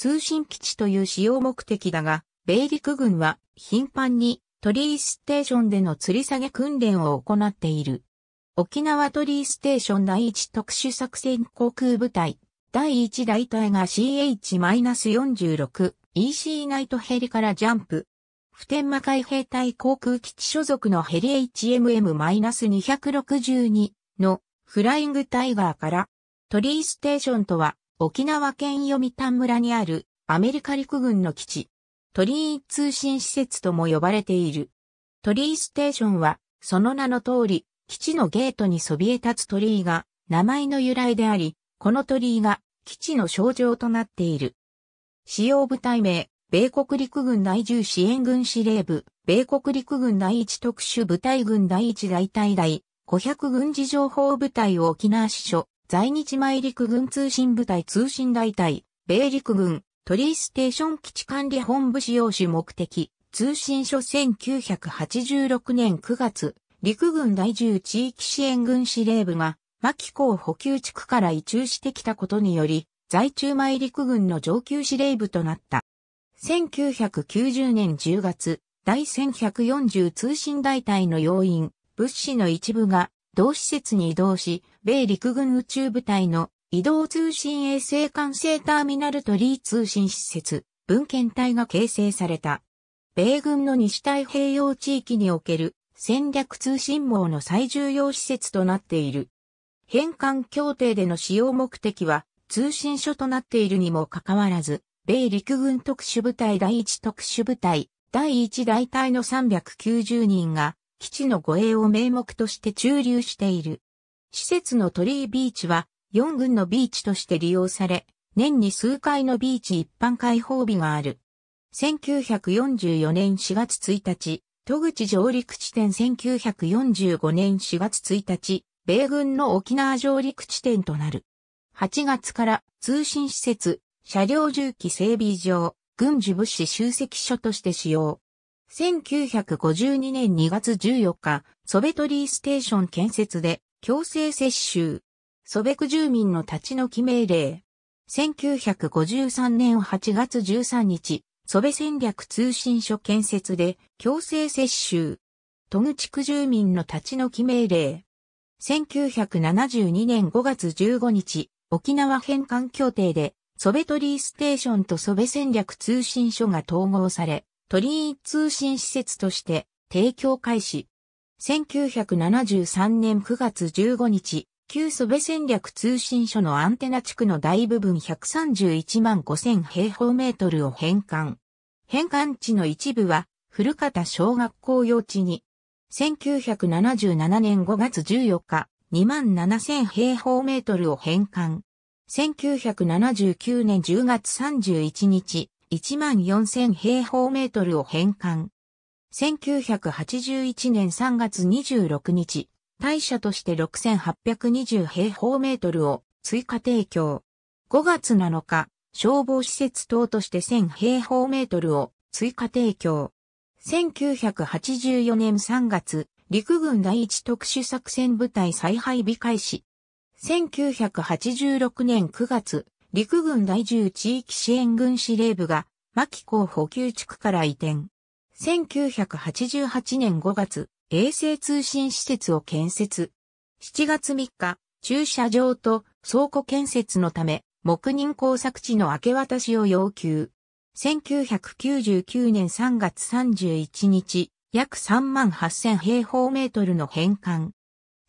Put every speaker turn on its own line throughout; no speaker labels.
通信基地という使用目的だが、米陸軍は頻繁にトリーステーションでの吊り下げ訓練を行っている。沖縄トリーステーション第1特殊作戦航空部隊第1大隊が CH-46EC ナイトヘリからジャンプ。普天間海兵隊航空基地所属のヘリ HMM-262 のフライングタイガーからトリーステーションとは沖縄県読谷村にあるアメリカ陸軍の基地、鳥居通信施設とも呼ばれている。鳥居ステーションは、その名の通り、基地のゲートにそびえ立つ鳥居が名前の由来であり、この鳥居が基地の象徴となっている。使用部隊名、米国陸軍内重支援軍司令部、米国陸軍第一特殊部隊軍第一大隊第500軍事情報部隊沖縄支所、在日米陸軍通信部隊通信大隊、米陸軍、トリーステーション基地管理本部使用主目的、通信所1986年9月、陸軍第10地域支援軍司令部が、牧港補給地区から移住してきたことにより、在中米陸軍の上級司令部となった。1990年10月、第1140通信大隊の要員、物資の一部が同施設に移動し、米陸軍宇宙部隊の移動通信衛星管制ターミナルとリー通信施設、文献隊が形成された。米軍の西太平洋地域における戦略通信網の最重要施設となっている。返還協定での使用目的は通信所となっているにもかかわらず、米陸軍特殊部隊第1特殊部隊、第1大隊の390人が基地の護衛を名目として駐留している。施設の鳥居ビーチは4軍のビーチとして利用され、年に数回のビーチ一般開放日がある。1944年4月1日、戸口上陸地点1945年4月1日、米軍の沖縄上陸地点となる。8月から通信施設、車両重機整備場、軍事物資集積所として使用。1952年2月14日、ソベトリーステーション建設で強制接収。ソベク住民の立ち退き命令。1953年8月13日、ソベ戦略通信所建設で強制接収。戸口区住民の立ち退き命令。1972年5月15日、沖縄返還協定で、ソベトリーステーションとソベ戦略通信所が統合され、鳥居通信施設として提供開始。1973年9月15日、旧ソベ戦略通信所のアンテナ地区の大部分131万5000平方メートルを返還。返還地の一部は古方小学校用地に、1977年5月14日、2万7000平方メートルを返還。1979年10月31日、14,000平方メートルを返還。1981年3月26日、大社として6820平方メートルを追加提供。5月7日、消防施設等として1000平方メートルを追加提供。1984年3月、陸軍第一特殊作戦部隊再配備開始。1986年9月、陸軍第10地域支援軍司令部が、牧港補給地区から移転。1988年5月、衛星通信施設を建設。7月3日、駐車場と倉庫建設のため、黙認工作地の明け渡しを要求。1999年3月31日、約3万8000平方メートルの返還。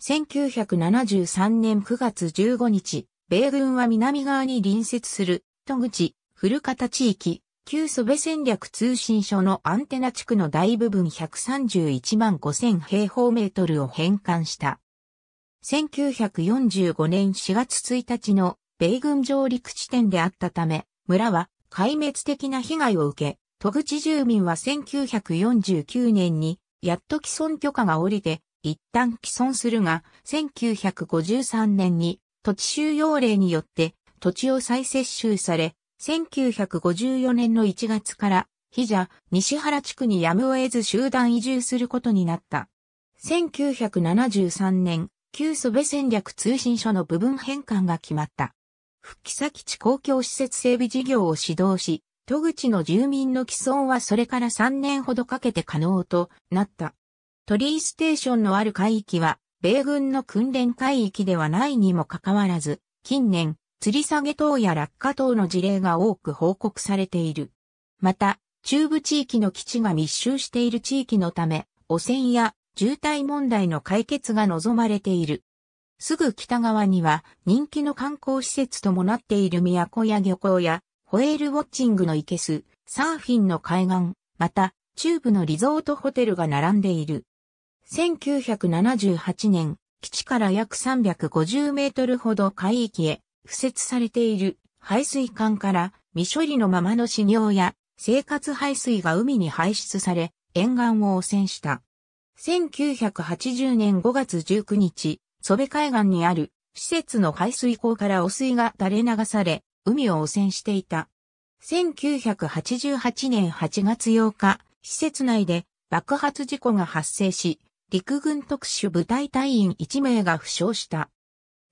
1973年9月15日、米軍は南側に隣接する、戸口、古方地域、旧ソベ戦略通信所のアンテナ地区の大部分131万5000平方メートルを返還した。1945年4月1日の米軍上陸地点であったため、村は壊滅的な被害を受け、戸口住民は1949年に、やっと既存許可が下りて、一旦既存するが、1953年に土地収容令によって土地を再接収され、1954年の1月から、比者、西原地区にやむを得ず集団移住することになった。1973年、旧ソベ戦略通信所の部分変換が決まった。復帰先地公共施設整備事業を指導し、戸口の住民の既存はそれから3年ほどかけて可能となった。トリーステーションのある海域は、米軍の訓練海域ではないにもかかわらず、近年、吊り下げ等や落下等の事例が多く報告されている。また、中部地域の基地が密集している地域のため、汚染や渋滞問題の解決が望まれている。すぐ北側には人気の観光施設ともなっている都や漁港やホエールウォッチングの池けす、サーフィンの海岸、また中部のリゾートホテルが並んでいる。1978年、基地から約350メートルほど海域へ敷設されている排水管から未処理のままの飼料や生活排水が海に排出され、沿岸を汚染した。1980年5月19日、ソベ海岸にある施設の排水口から汚水が垂れ流され、海を汚染していた。1988年8月8日、施設内で爆発事故が発生し、陸軍特殊部隊隊員1名が負傷した。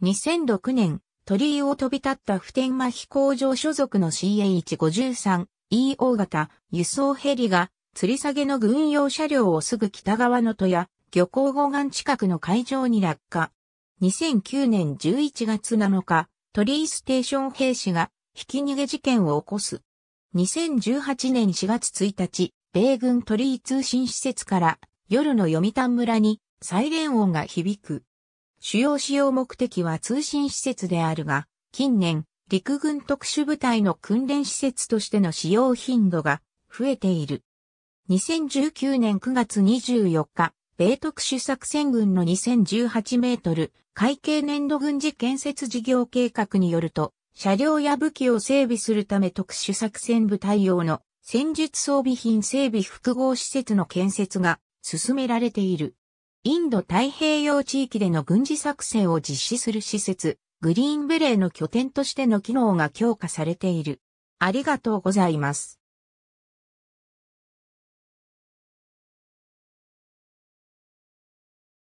2006年、鳥居を飛び立った普天間飛行場所属の CH53EO 型輸送ヘリが吊り下げの軍用車両をすぐ北側の戸や漁港護岸近くの海上に落下。2009年11月7日、鳥居ステーション兵士がひき逃げ事件を起こす。2018年4月1日、米軍鳥居通信施設から夜の読谷村にサイレン音が響く。主要使用目的は通信施設であるが、近年、陸軍特殊部隊の訓練施設としての使用頻度が増えている。2019年9月24日、米特殊作戦軍の2018メートル、会計年度軍事建設事業計画によると、車両や武器を整備するため特殊作戦部隊用の戦術装備品整備複合施設の建設が進められている。インド太平洋地域での軍事作戦を実施する施設、グリーンベレーの拠点としての機能が強化されている。ありがとうございます。